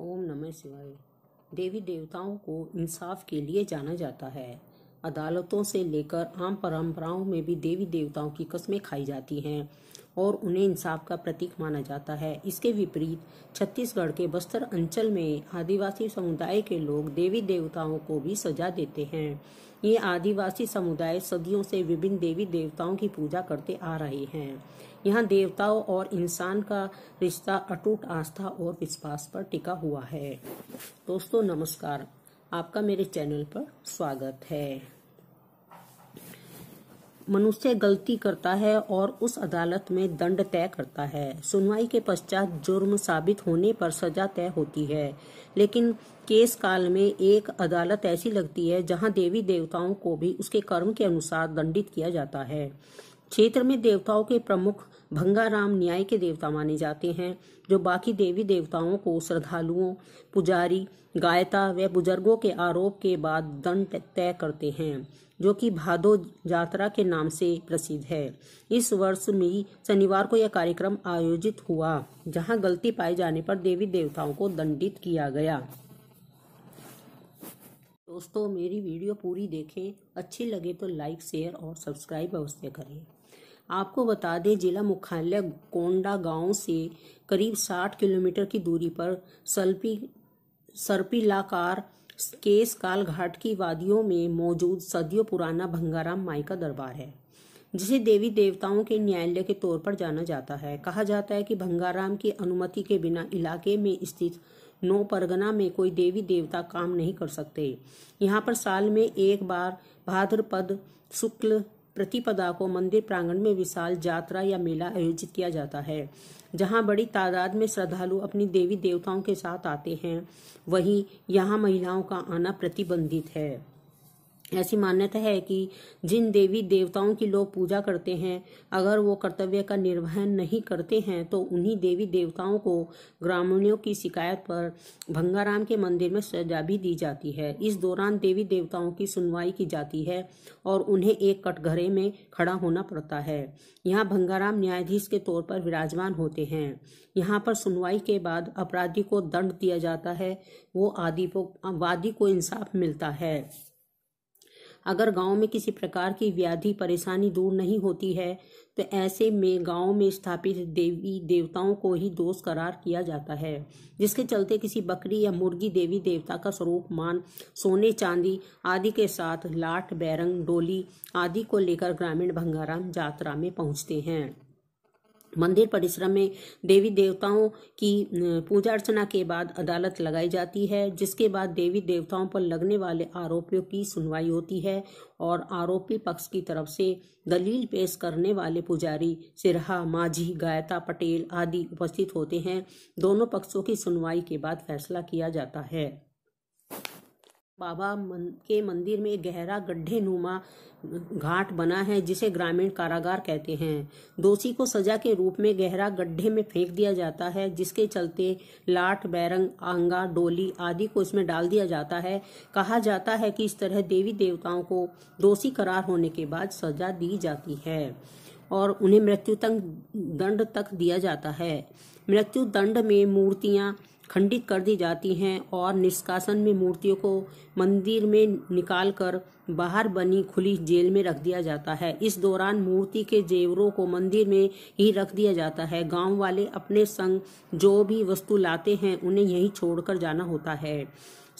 ओम नमः शिवाय देवी देवताओं को इंसाफ के लिए जाना जाता है अदालतों से लेकर आम परंपराओं में भी देवी देवताओं की कस्में खाई जाती हैं और उन्हें इंसाफ का प्रतीक माना जाता है इसके विपरीत छत्तीसगढ़ के बस्तर अंचल में आदिवासी समुदाय के लोग देवी देवताओं को भी सजा देते हैं ये आदिवासी समुदाय सदियों से विभिन्न देवी देवताओं की पूजा करते आ रहे हैं यहाँ देवताओं और इंसान का रिश्ता अटूट आस्था और विश्वास पर टिका हुआ है दोस्तों नमस्कार आपका मेरे चैनल पर स्वागत है मनुष्य गलती करता है और उस अदालत में दंड तय करता है सुनवाई के पश्चात जुर्म साबित होने पर सजा तय होती है लेकिन केस काल में एक अदालत ऐसी लगती है जहां देवी देवताओं को भी उसके कर्म के अनुसार दंडित किया जाता है क्षेत्र में देवताओं के प्रमुख भंगाराम न्याय के देवता माने जाते हैं जो बाकी देवी देवताओं को श्रद्धालुओं पुजारी गायता व बुजुर्गों के आरोप के बाद दंड तय करते हैं जो कि भादो यात्रा के नाम से प्रसिद्ध है इस वर्ष में शनिवार को यह कार्यक्रम आयोजित हुआ जहां गलती पाए जाने पर देवी देवताओं को दंडित किया गया दोस्तों मेरी वीडियो पूरी देखें अच्छी लगे तो लाइक शेयर और सब्सक्राइब अवश्य करें आपको बता दें जिला मुख्यालय कोंडा गांव से करीब 60 किलोमीटर की दूरी पर सल्पी सर्पिलाकार काल घाट की वादियों में मौजूद सदियों पुराना भंगाराम माई का दरबार है जिसे देवी देवताओं के न्यायालय के तौर पर जाना जाता है कहा जाता है कि भंगाराम की अनुमति के बिना इलाके में स्थित नौ परगना में कोई देवी देवता काम नहीं कर सकते यहाँ पर साल में एक बार भाद्रपद शुक्ल प्रतिपदा को मंदिर प्रांगण में विशाल यात्रा या मेला आयोजित किया जाता है जहां बड़ी तादाद में श्रद्धालु अपनी देवी देवताओं के साथ आते हैं वहीं यहां महिलाओं का आना प्रतिबंधित है ऐसी मान्यता है कि जिन देवी देवताओं की लोग पूजा करते हैं अगर वो कर्तव्य का निर्वहन नहीं करते हैं तो उन्हीं देवी देवताओं को ग्रामीणों की शिकायत पर भंगाराम के मंदिर में सजा भी दी जाती है इस दौरान देवी देवताओं की सुनवाई की जाती है और उन्हें एक कटघरे में खड़ा होना पड़ता है यहाँ भंगाराम न्यायाधीश के तौर पर विराजमान होते हैं यहाँ पर सुनवाई के बाद अपराधी को दंड दिया जाता है वो आदि वादी को इंसाफ मिलता है अगर गांव में किसी प्रकार की व्याधि परेशानी दूर नहीं होती है तो ऐसे में गांव में स्थापित देवी देवताओं को ही दोष करार किया जाता है जिसके चलते किसी बकरी या मुर्गी देवी देवता का स्वरूप मान सोने चांदी आदि के साथ लाट बैरंग डोली आदि को लेकर ग्रामीण भंगाराम यात्रा में पहुंचते हैं मंदिर परिसर में देवी देवताओं की पूजा अर्चना के बाद अदालत लगाई जाती है जिसके बाद देवी देवताओं पर लगने वाले आरोपियों की सुनवाई होती है और आरोपी पक्ष की तरफ से दलील पेश करने वाले पुजारी सिरहा माझी गायता पटेल आदि उपस्थित होते हैं दोनों पक्षों की सुनवाई के बाद फैसला किया जाता है बाबा मन, के मंदिर में गहरा गड्ढे नुमा घाट बना है जिसे ग्रामीण कारागार कहते हैं दोषी को सजा के रूप में गहरा गड्ढे में फेंक दिया जाता है जिसके चलते लाठ बैरंग आंगा डोली आदि को इसमें डाल दिया जाता है कहा जाता है कि इस तरह देवी देवताओं को दोषी करार होने के बाद सजा दी जाती है और उन्हें मृत्यु तक दंड तक दिया जाता है मृत्यु दंड में मूर्तियां खंडित कर दी जाती हैं और निष्कासन में मूर्तियों को मंदिर में निकाल कर बाहर बनी खुली जेल में रख दिया जाता है इस दौरान मूर्ति के जेवरों को मंदिर में ही रख दिया जाता है गांव वाले अपने संग जो भी वस्तु लाते हैं उन्हें यहीं छोड़कर जाना होता है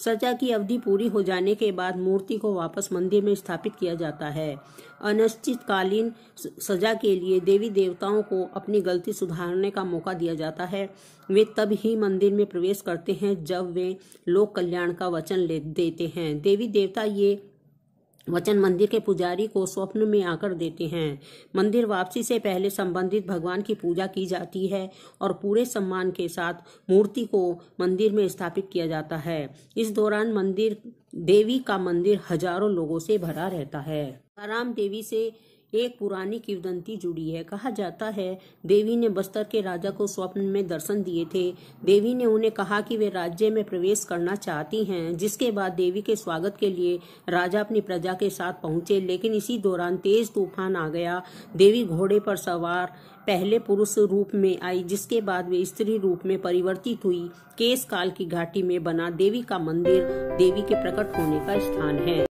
सजा की अवधि पूरी हो जाने के बाद मूर्ति को वापस मंदिर में स्थापित किया जाता है अनिश्चितकालीन सजा के लिए देवी देवताओं को अपनी गलती सुधारने का मौका दिया जाता है वे तब ही मंदिर में प्रवेश करते हैं जब वे लोक कल्याण का वचन ले देते हैं देवी देवता ये वचन मंदिर के पुजारी को स्वप्न में आकर देते हैं मंदिर वापसी से पहले संबंधित भगवान की पूजा की जाती है और पूरे सम्मान के साथ मूर्ति को मंदिर में स्थापित किया जाता है इस दौरान मंदिर देवी का मंदिर हजारों लोगों से भरा रहता है राम देवी से एक पुरानी किवदंती जुड़ी है कहा जाता है देवी ने बस्तर के राजा को स्वप्न में दर्शन दिए थे देवी ने उन्हें कहा कि वे राज्य में प्रवेश करना चाहती हैं जिसके बाद देवी के स्वागत के लिए राजा अपनी प्रजा के साथ पहुंचे लेकिन इसी दौरान तेज तूफान आ गया देवी घोड़े पर सवार पहले पुरुष रूप में आई जिसके बाद वे स्त्री रूप में परिवर्तित हुई केस काल की घाटी में बना देवी का मंदिर देवी के प्रकट होने का स्थान है